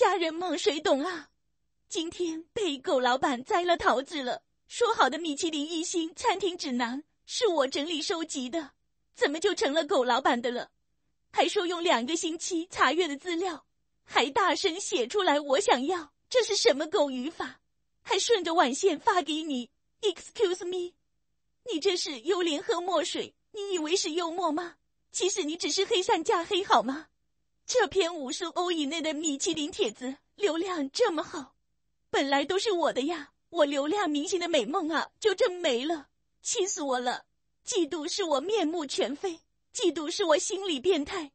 家人梦谁懂啊？今天被狗老板摘了桃子了。说好的米其林一星餐厅指南是我整理收集的，怎么就成了狗老板的了？还说用两个星期查阅的资料，还大声写出来我想要，这是什么狗语法？还顺着网线发给你？Excuse me，你这是幽灵喝墨水？你以为是幽默吗？其实你只是黑上加黑，好吗？这篇五十欧以内的米其林帖子流量这么好，本来都是我的呀！我流量明星的美梦啊，就这么没了，气死我了！嫉妒是我面目全非，嫉妒是我心理变态。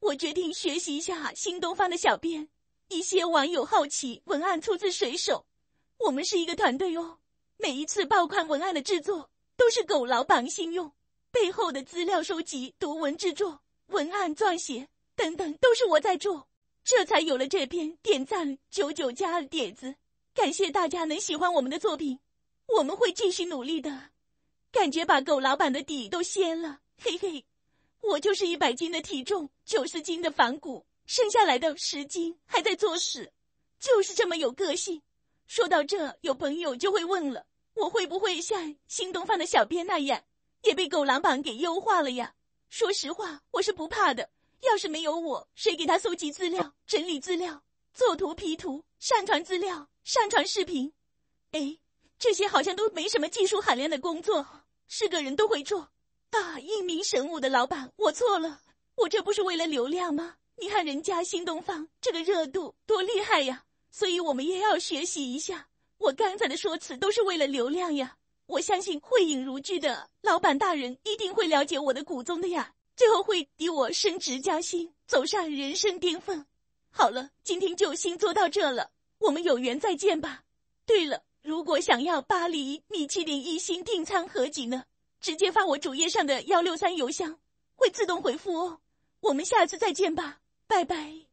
我决定学习一下新东方的小编，一些网友好奇文案出自谁手？我们是一个团队哦，每一次爆款文案的制作都是狗老板信用背后的资料收集、读文制作、文案撰写。等等，都是我在做，这才有了这篇点赞九九加的帖子。感谢大家能喜欢我们的作品，我们会继续努力的。感觉把狗老板的底都掀了，嘿嘿。我就是一百斤的体重，九十斤的反骨，剩下来的十斤还在作死，就是这么有个性。说到这，有朋友就会问了，我会不会像新东方的小编那样，也被狗老板给优化了呀？说实话，我是不怕的。要是没有我，谁给他搜集资料、整理资料、作图、P 图、上传资料、上传视频？哎，这些好像都没什么技术含量的工作，是个人都会做。啊，英明神武的老板，我错了，我这不是为了流量吗？你看人家新东方这个热度多厉害呀，所以我们也要学习一下。我刚才的说辞都是为了流量呀。我相信慧眼如炬的老板大人一定会了解我的苦衷的呀。最后会比我升职加薪，走上人生巅峰。好了，今天就先做到这了，我们有缘再见吧。对了，如果想要《巴黎米其林一星订餐合集》呢，直接发我主页上的幺六三邮箱，会自动回复哦。我们下次再见吧，拜拜。